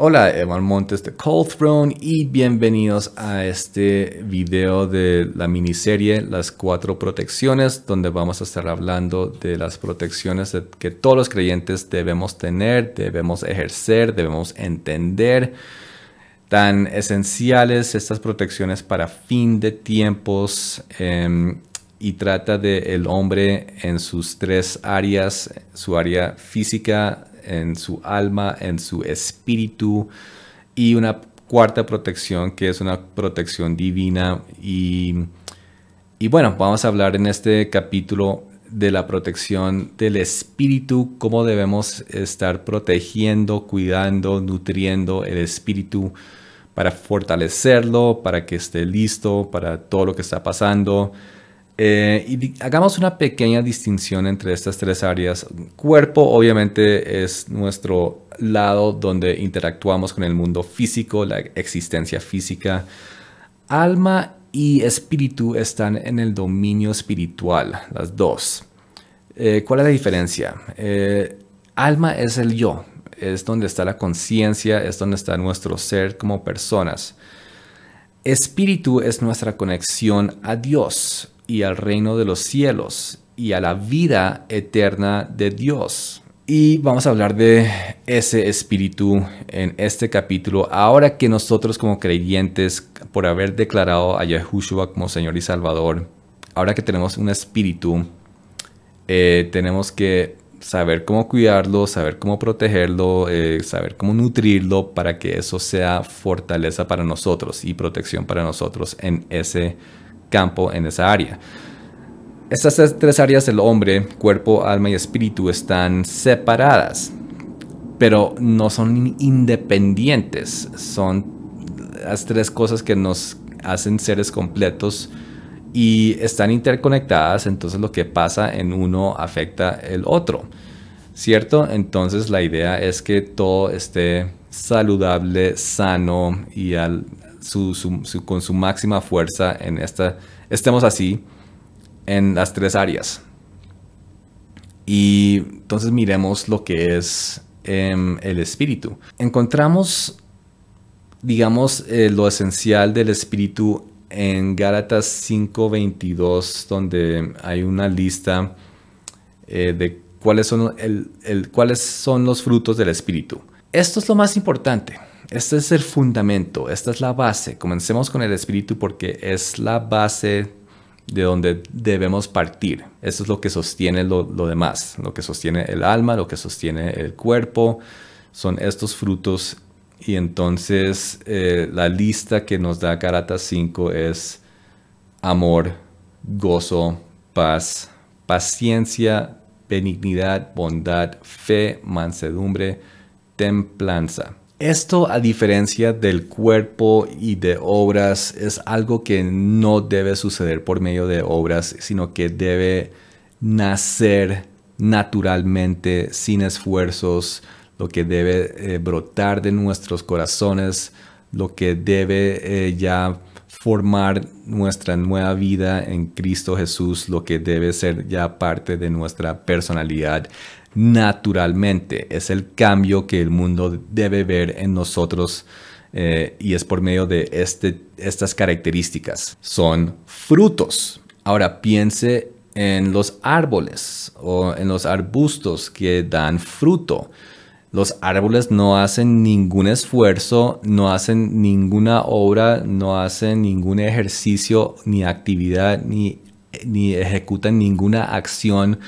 Hola, Evan Montes de Cold Throne y bienvenidos a este video de la miniserie Las cuatro protecciones, donde vamos a estar hablando de las protecciones que todos los creyentes debemos tener, debemos ejercer, debemos entender. Tan esenciales estas protecciones para fin de tiempos. Em, y trata del hombre en sus tres áreas, su área física, en su alma, en su espíritu. Y una cuarta protección que es una protección divina. Y, y bueno, vamos a hablar en este capítulo de la protección del espíritu, cómo debemos estar protegiendo, cuidando, nutriendo el espíritu para fortalecerlo, para que esté listo para todo lo que está pasando eh, y hagamos una pequeña distinción entre estas tres áreas. Cuerpo obviamente es nuestro lado donde interactuamos con el mundo físico, la existencia física. Alma y espíritu están en el dominio espiritual, las dos. Eh, ¿Cuál es la diferencia? Eh, alma es el yo, es donde está la conciencia, es donde está nuestro ser como personas. Espíritu es nuestra conexión a Dios, y al reino de los cielos y a la vida eterna de Dios. Y vamos a hablar de ese espíritu en este capítulo. Ahora que nosotros como creyentes, por haber declarado a Yahushua como Señor y Salvador, ahora que tenemos un espíritu, eh, tenemos que saber cómo cuidarlo, saber cómo protegerlo, eh, saber cómo nutrirlo para que eso sea fortaleza para nosotros y protección para nosotros en ese campo en esa área. Estas tres áreas del hombre, cuerpo, alma y espíritu, están separadas, pero no son independientes. Son las tres cosas que nos hacen seres completos y están interconectadas, entonces lo que pasa en uno afecta el otro. ¿Cierto? Entonces la idea es que todo esté saludable, sano y al, su, con su máxima fuerza en esta, estemos así, en las tres áreas. Y entonces miremos lo que es em, el espíritu. Encontramos, digamos, eh, lo esencial del espíritu en Gálatas 5:22, donde hay una lista eh, de cuáles son, el, cuáles son los frutos del espíritu. Esto es lo más importante. Este es el fundamento, esta es la base. Comencemos con el espíritu porque es la base de donde debemos partir. Eso es lo que sostiene lo, demás, lo que sostiene el alma, lo que sostiene el cuerpo, son estos frutos. Y entonces eh, la lista que nos da Karata 5 es amor, gozo, paz, paciencia, benignidad, bondad, fe, mansedumbre, templanza. Esto, a diferencia del cuerpo y de obras, es algo que no debe suceder por medio de obras, sino que debe nacer naturalmente, sin esfuerzos, lo que debe eh, brotar de nuestros corazones, lo que debe eh, ya formar nuestra nueva vida en Cristo Jesús, lo que debe ser ya parte de nuestra personalidad naturalmente. Es el cambio que el mundo debe ver en nosotros eh, y es por medio de este, estas características. Son frutos. Ahora piense en los árboles o en los arbustos que dan fruto. Los árboles no hacen ningún esfuerzo, no hacen ninguna obra, no hacen ningún ejercicio ni actividad, ni, ni ejecutan ninguna acción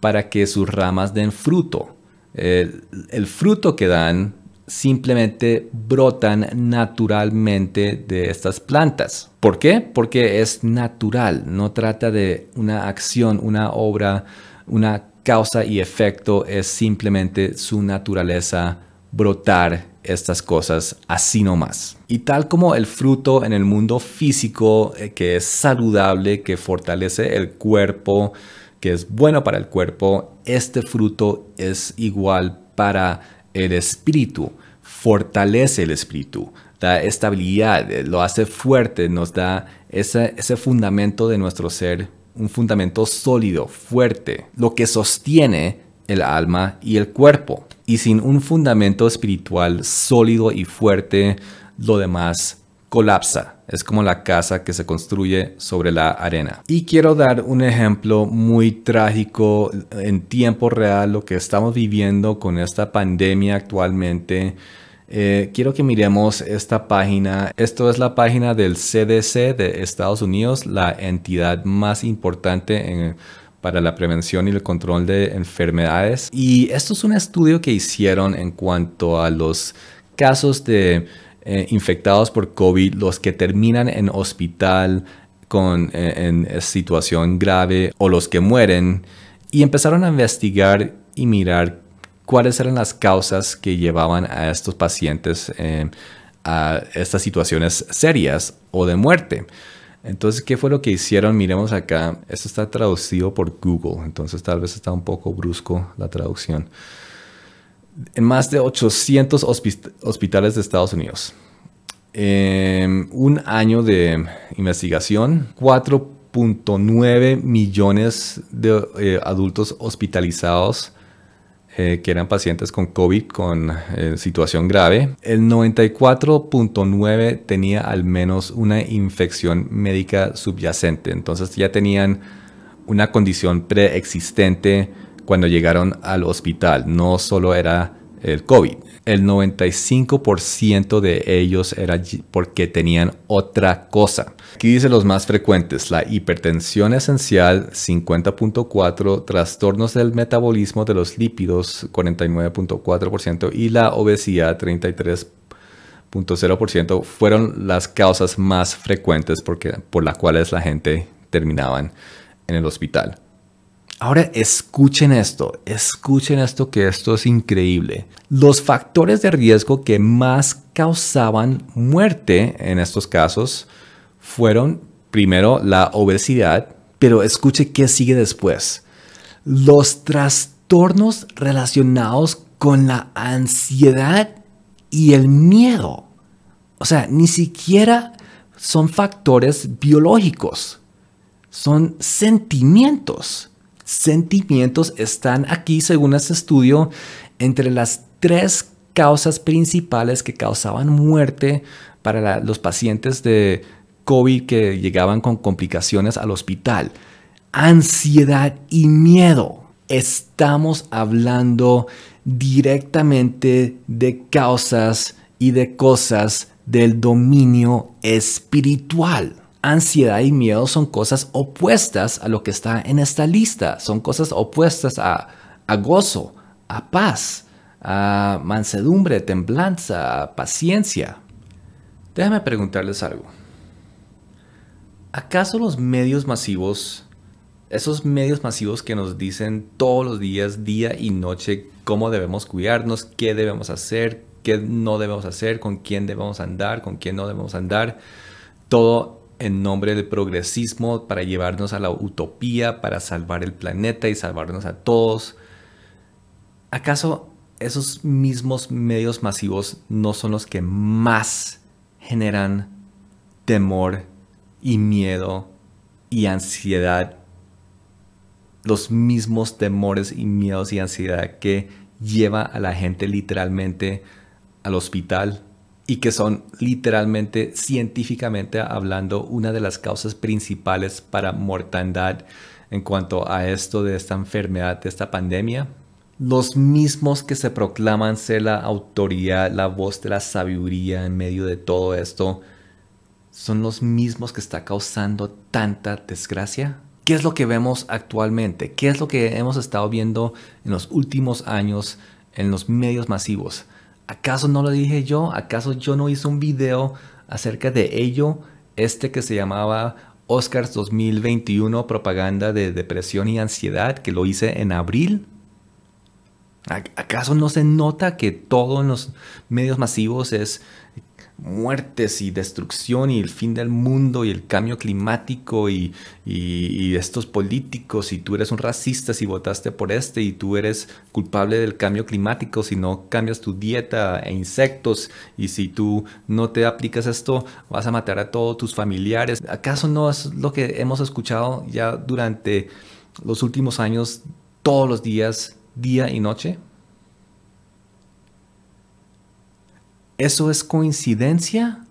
para que sus ramas den fruto. El, fruto que dan simplemente brotan naturalmente de estas plantas. ¿Por qué? Porque es natural, no trata de una acción, una obra, una causa y efecto, es simplemente su naturaleza brotar estas cosas así nomás. Y tal como el fruto en el mundo físico, eh, que es saludable, que fortalece el cuerpo, que es bueno para el cuerpo, este fruto es igual para el espíritu, fortalece el espíritu, da estabilidad, eh, lo hace fuerte, nos da ese, fundamento de nuestro ser, un fundamento sólido, fuerte, lo que sostiene el alma y el cuerpo. Y sin un fundamento espiritual sólido y fuerte, lo demás colapsa. Es como la casa que se construye sobre la arena. Y quiero dar un ejemplo muy trágico en tiempo real, lo que estamos viviendo con esta pandemia actualmente. Eh, quiero que miremos esta página. Esto es la página del CDC de Estados Unidos, la entidad más importante para la prevención y el control de enfermedades. Y esto es un estudio que hicieron en cuanto a los casos de eh, infectados por COVID, los que terminan en hospital con, eh, en, eh, situación grave o los que mueren, y empezaron a investigar y mirar cuáles eran las causas que llevaban a estos pacientes em, a estas situaciones serias o de muerte. Entonces, ¿qué fue lo que hicieron? Miremos acá. Esto está traducido por Google, entonces tal vez está un poco brusco la traducción en más de 800 hospitales de Estados Unidos. En em, un año de investigación, 4.9 millones de eh, adultos hospitalizados eh, que eran pacientes con COVID con eh, situación grave. El 94.9 tenía al menos una infección médica subyacente, entonces ya tenían una condición preexistente cuando llegaron al hospital. No solo era el COVID. El 95% de ellos era porque tenían otra cosa. Aquí dice los más frecuentes, la hipertensión esencial 50.4, trastornos del metabolismo de los lípidos 49.4% y la obesidad 33.0% fueron las causas más frecuentes porque, por las cuales la gente terminaban en el hospital. Ahora escuchen esto, escuchen esto que esto es increíble. Los factores de riesgo que más causaban muerte en estos casos fueron primero la obesidad, pero escuche qué sigue después. Los trastornos relacionados con la ansiedad y el miedo. O sea, ni siquiera son factores biológicos, son sentimientos sentimientos están aquí, según este estudio, entre las tres causas principales que causaban muerte para los pacientes de COVID que llegaban con complicaciones al hospital. Ansiedad y miedo. Estamos hablando directamente de causas y de cosas del dominio espiritual ansiedad y miedo son cosas opuestas a lo que está en esta lista, son cosas opuestas a, gozo, a paz, a mansedumbre, temblanza, a paciencia. Déjame preguntarles algo. ¿Acaso los medios masivos, esos medios masivos que nos dicen todos los días, día y noche, cómo debemos cuidarnos, qué debemos hacer, qué no debemos hacer, con quién debemos andar, con quién no debemos andar, todo en nombre del progresismo para llevarnos a la utopía, para salvar el planeta y salvarnos a todos. ¿Acaso esos mismos medios masivos no son los que más generan temor y miedo y ansiedad? Los mismos temores y miedos y ansiedad que lleva a la gente literalmente al hospital, y que son literalmente, científicamente hablando, una de las causas principales para mortandad en cuanto a esto de esta enfermedad, de esta pandemia. Los mismos que se proclaman ser la autoridad, la voz de la sabiduría en medio de todo esto, son los mismos que está causando tanta desgracia. ¿Qué es lo que vemos actualmente? ¿Qué es lo que hemos estado viendo en los últimos años en los medios masivos? ¿Acaso no lo dije yo? ¿Acaso yo no hice un video acerca de ello? Este que se llamaba Oscars 2021, propaganda de depresión y ansiedad, que lo hice en abril. ¿Acaso no se nota que todo en los medios masivos es muertes y destrucción y el fin del mundo y el cambio climático y, estos políticos y tú eres un racista si votaste por este y tú eres culpable del cambio climático si no cambias tu dieta e insectos y si tú no te aplicas esto vas a matar a todos tus familiares. ¿Acaso no es lo que hemos escuchado ya durante los últimos años todos los días, día y noche? ¿Eso es coincidencia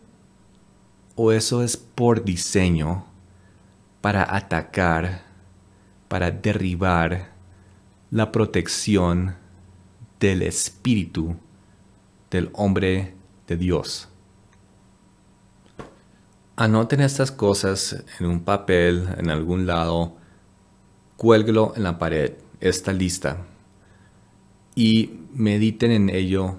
o eso es por diseño para atacar, para derribar la protección del espíritu del hombre de Dios? Anoten estas cosas en un papel, en algún lado, cuélguelo en la pared, esta lista, y mediten en ello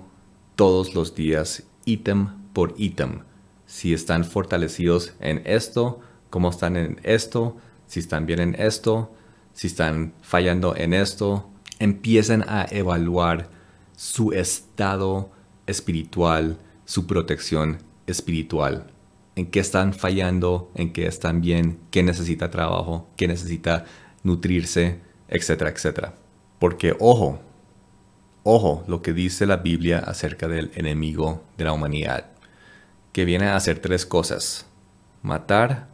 todos los días, ítem por ítem. Si están fortalecidos en esto, cómo están en esto, si están bien en esto, si están fallando en esto. Empiecen a evaluar su estado espiritual, su protección espiritual. En qué están fallando, en qué están bien, qué necesita trabajo, qué necesita nutrirse, etcétera, etcétera. Porque, ojo, ojo lo que dice la Biblia acerca del enemigo de la humanidad, que viene a hacer tres cosas, matar,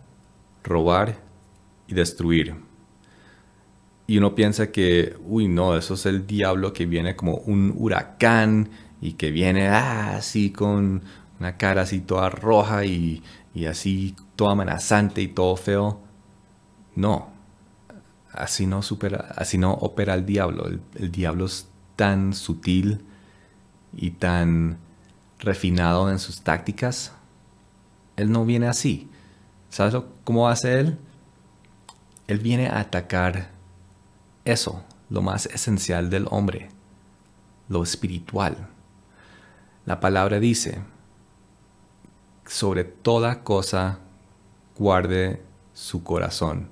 robar y destruir. Y uno piensa que, uy, no, eso es el diablo que viene como un huracán y que viene así con una cara así toda roja y, así todo amenazante y todo feo. No, así no, supera, así no opera el diablo. El, el diablo es tan sutil y tan refinado en sus tácticas. Él no viene así. ¿Sabes cómo hace él? Él viene a atacar eso, lo más esencial del hombre, lo espiritual. La palabra dice, sobre toda cosa guarde su corazón,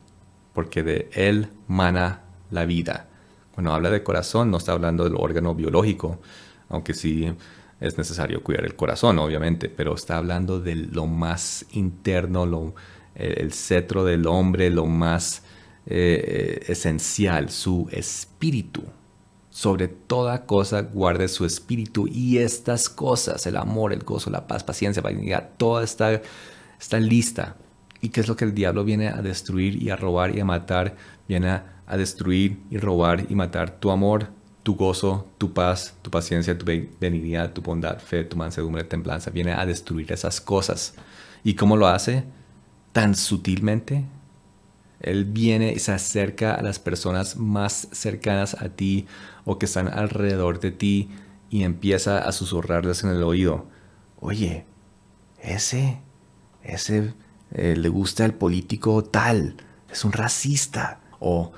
porque de él mana la vida. Cuando habla de corazón no está hablando del órgano biológico, aunque sí es necesario cuidar el corazón, obviamente, pero está hablando de lo más interno, lo, el, cetro del hombre, lo más eh, eh, esencial, su espíritu. Sobre toda cosa guarde su espíritu y estas cosas, el amor, el gozo, la paz, paciencia, vanidad, toda está, está lista. ¿Y qué es lo que el diablo viene a destruir y a robar y a matar? Viene a a destruir y robar y matar tu amor, tu gozo, tu paz, tu paciencia, tu benignidad, tu bondad, fe, tu mansedumbre, templanza. Viene a destruir esas cosas. ¿Y cómo lo hace? Tan sutilmente. Él viene y se acerca a las personas más cercanas a ti o que están alrededor de ti y empieza a susurrarles en el oído. Oye, ese, ese eh, le gusta al político tal, es un racista. O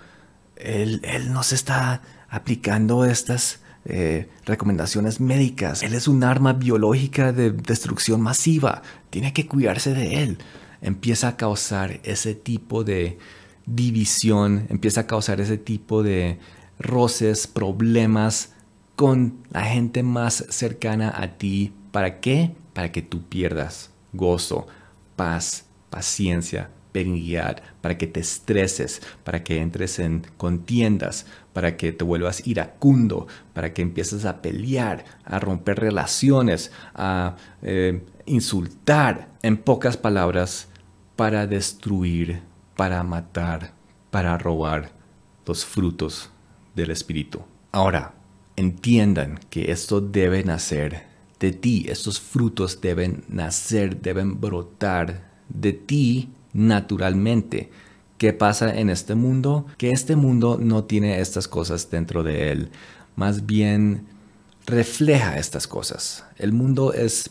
él, no se está aplicando estas eh, recomendaciones médicas. Él es un arma biológica de destrucción masiva. Tiene que cuidarse de él. Empieza a causar ese tipo de división, empieza a causar ese tipo de roces, problemas con la gente más cercana a ti. ¿Para qué? Para que tú pierdas gozo, paz, paciencia, para que te estreses, para que entres en contiendas, para que te vuelvas iracundo, para que empieces a pelear, a romper relaciones, a eh, insultar, en pocas palabras, para destruir, para matar, para robar los frutos del Espíritu. Ahora, entiendan que esto debe nacer de ti, estos frutos deben nacer, deben brotar de ti naturalmente qué pasa en este mundo, que este mundo no tiene estas cosas dentro de él, más bien refleja estas cosas. El mundo es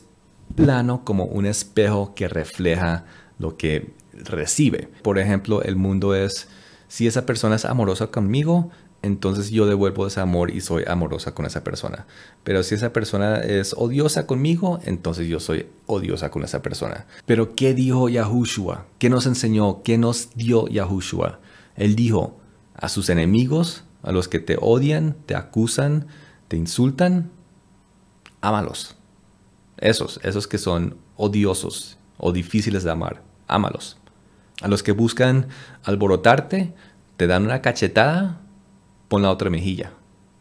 plano como un espejo que refleja lo que recibe. Por ejemplo, el mundo es, si esa persona es amorosa conmigo, entonces yo devuelvo ese amor y soy amorosa con esa persona. Pero si esa persona es odiosa conmigo, entonces yo soy odiosa con esa persona. Pero ¿qué dijo Yahushua? ¿Qué nos enseñó? ¿Qué nos dio Yahushua? Él dijo a sus enemigos, a los que te odian, te acusan, te insultan, ámalos. Esos, esos que son odiosos o difíciles de amar, ámalos. A los que buscan alborotarte, te dan una cachetada, pon la otra mejilla.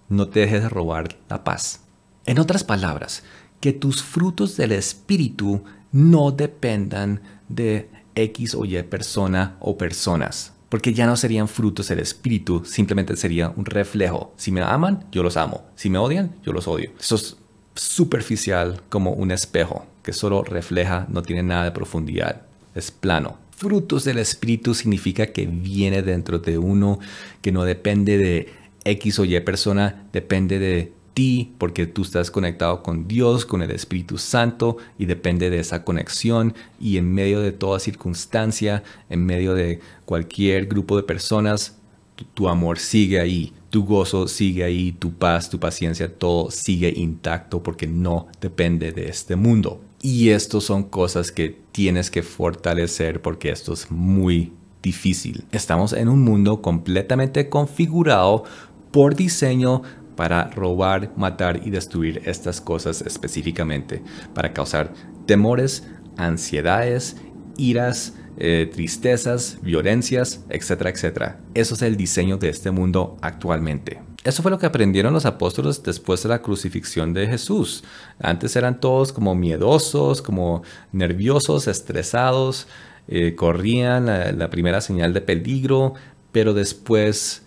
No te dejes robar la paz. En otras palabras, que tus frutos del Espíritu no dependan de X o Y persona o personas, porque ya no serían frutos del Espíritu, simplemente sería un reflejo. Si me aman, yo los amo. Si me odian, yo los odio. Eso es superficial como un espejo, que solo refleja, no tiene nada de profundidad, es plano. Frutos del Espíritu significa que viene dentro de uno, que no depende de X o Y persona depende de ti porque tú estás conectado con Dios, con el Espíritu Santo y depende de esa conexión y en medio de toda circunstancia, en medio de cualquier grupo de personas, tu, amor sigue ahí, tu gozo sigue ahí, tu paz, tu paciencia, todo sigue intacto porque no depende de este mundo. Y estos son cosas que tienes que fortalecer porque esto es muy difícil. Estamos en un mundo completamente configurado por diseño para robar, matar y destruir estas cosas específicamente, para causar temores, ansiedades, iras, eh, tristezas, violencias, etcétera, etcétera. Eso es el diseño de este mundo actualmente. Eso fue lo que aprendieron los apóstoles después de la crucifixión de Jesús. Antes eran todos como miedosos, como nerviosos, estresados, eh, corrían la primera señal de peligro, pero después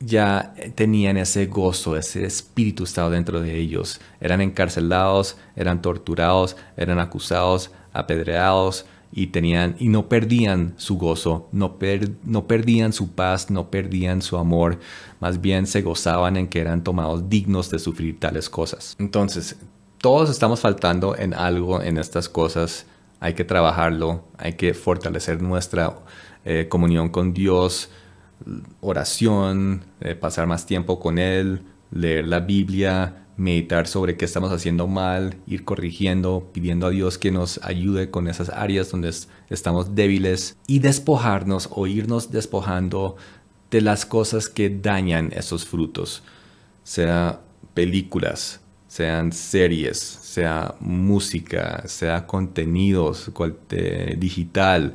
ya tenían ese gozo, ese espíritu estaba dentro de ellos. Eran encarcelados, eran torturados, eran acusados, apedreados y tenían y no perdían su gozo, no, perdían su paz, no perdían su amor, más bien se gozaban en que eran tomados dignos de sufrir tales cosas. Entonces, todos estamos faltando en algo en estas cosas, hay que trabajarlo, hay que fortalecer nuestra eh, comunión con Dios, oración, eh, pasar más tiempo con Él, leer la Biblia, meditar sobre qué estamos haciendo mal, ir corrigiendo, pidiendo a Dios que nos ayude con esas áreas donde estamos débiles y despojarnos o irnos despojando de las cosas que dañan esos frutos, sea películas, sean series, sea música, sea contenidos eh, digital,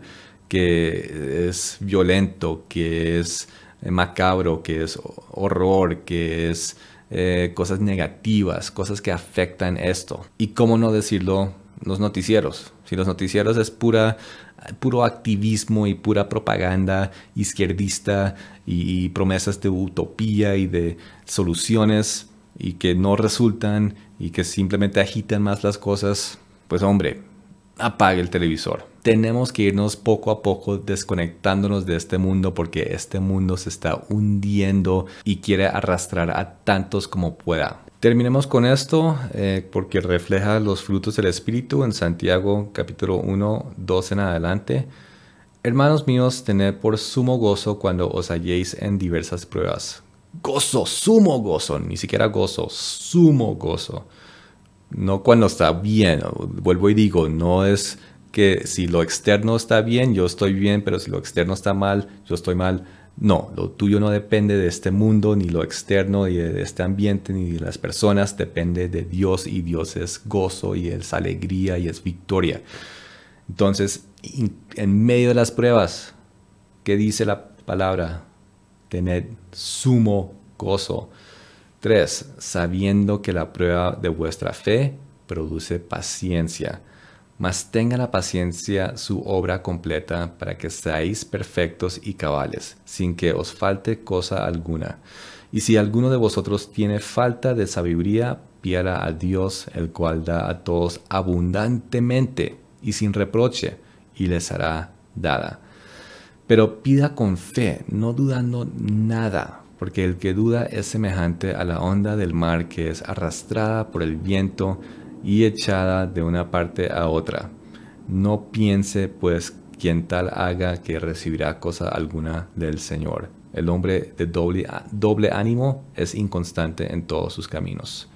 que es violento, que es eh, macabro, que es horror, que es eh, cosas negativas, cosas que afectan esto. Y cómo no decirlo, los noticieros. Si los noticieros es pura puro activismo y pura propaganda izquierdista y, y promesas de utopía y de soluciones y que no resultan y que simplemente agitan más las cosas, pues hombre, apague el televisor tenemos que irnos poco a poco desconectándonos de este mundo porque este mundo se está hundiendo y quiere arrastrar a tantos como pueda. Terminemos con esto eh, porque refleja los frutos del Espíritu en Santiago capítulo 1, 2 en adelante. Hermanos míos, tened por sumo gozo cuando os halléis en diversas pruebas. Gozo, sumo gozo, ni siquiera gozo, sumo gozo. No cuando está bien, vuelvo y digo, no es que si lo externo está bien, yo estoy bien, pero si lo externo está mal, yo estoy mal. No, lo tuyo no depende de este mundo, ni lo externo, ni de este ambiente, ni de las personas, depende de Dios y Dios es gozo y es alegría y es victoria. Entonces, en medio de las pruebas, ¿qué dice la palabra? Tened sumo gozo. Tres, sabiendo que la prueba de vuestra fe produce paciencia mas tenga la paciencia su obra completa para que seáis perfectos y cabales, sin que os falte cosa alguna. Y si alguno de vosotros tiene falta de sabiduría, piara a Dios, el cual da a todos abundantemente y sin reproche, y les hará dada. Pero pida con fe, no dudando nada, porque el que duda es semejante a la onda del mar que es arrastrada por el viento y echada de una parte a otra. No piense pues quien tal haga que recibirá cosa alguna del Señor. El hombre de doble, ánimo es inconstante en todos sus caminos.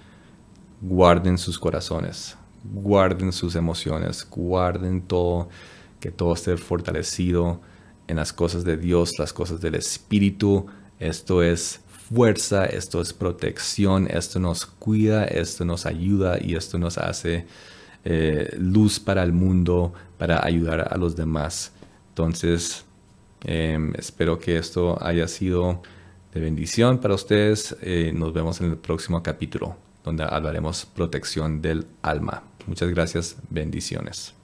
Guarden sus corazones, guarden sus emociones, guarden todo, que todo esté fortalecido en las cosas de Dios, las cosas del Espíritu. Esto es fuerza, esto es protección, esto nos cuida, esto nos ayuda y esto nos hace eh, luz para el mundo, para ayudar a los demás. Entonces, em, espero que esto haya sido de bendición para ustedes. Eh, nos vemos en el próximo capítulo, donde hablaremos protección del alma. Muchas gracias, bendiciones.